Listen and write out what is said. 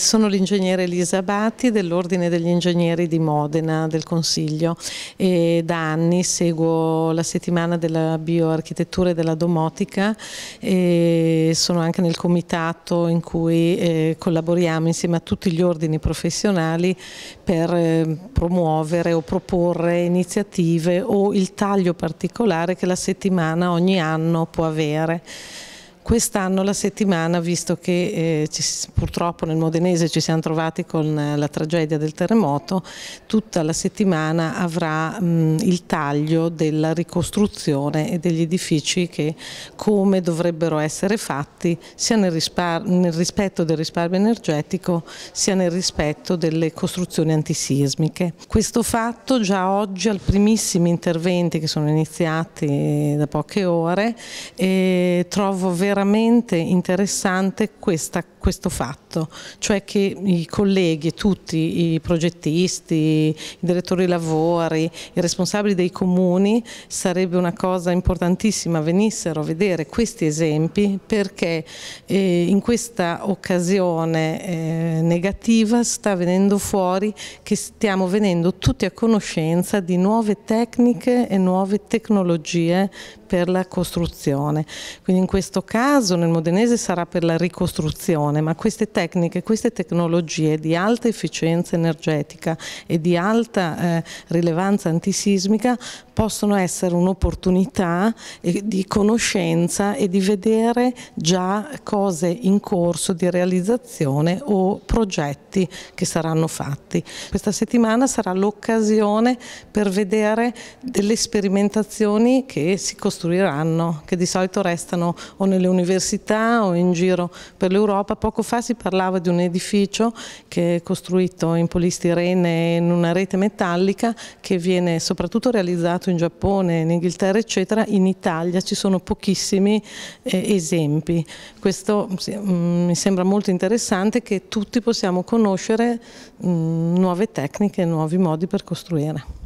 Sono l'ingegnere Elisa Batti dell'Ordine degli Ingegneri di Modena del Consiglio e da anni seguo la settimana della bioarchitettura e della domotica e sono anche nel comitato in cui eh, collaboriamo insieme a tutti gli ordini professionali per eh, promuovere o proporre iniziative o il taglio particolare che la settimana ogni anno può avere. Quest'anno la settimana, visto che eh, ci, purtroppo nel Modenese ci siamo trovati con eh, la tragedia del terremoto, tutta la settimana avrà mh, il taglio della ricostruzione e degli edifici che come dovrebbero essere fatti sia nel, nel rispetto del risparmio energetico sia nel rispetto delle costruzioni antisismiche. Questo fatto già oggi al primissimi interventi che sono iniziati eh, da poche ore eh, trovo veramente veramente interessante questa questo fatto, cioè che i colleghi, tutti i progettisti, i direttori lavori, i responsabili dei comuni, sarebbe una cosa importantissima venissero a vedere questi esempi perché eh, in questa occasione eh, negativa sta venendo fuori che stiamo venendo tutti a conoscenza di nuove tecniche e nuove tecnologie per la costruzione. Quindi in questo caso nel modenese sarà per la ricostruzione produzione, ma queste tecniche, queste tecnologie di alta efficienza energetica e di alta eh, rilevanza antisismica possono essere un'opportunità eh, di conoscenza e di vedere già cose in corso di realizzazione o progetti che saranno fatti. Questa settimana sarà l'occasione per vedere delle sperimentazioni che si costruiranno, che di solito restano o nelle università o in giro per l'Europa poco fa si parlava di un edificio che è costruito in polistirene in una rete metallica che viene soprattutto realizzato in Giappone, in Inghilterra eccetera, in Italia ci sono pochissimi eh, esempi. Questo mh, mm, mi sembra molto interessante che tutti possiamo conoscere mh, mm, nuove tecniche, nuovi modi per costruire.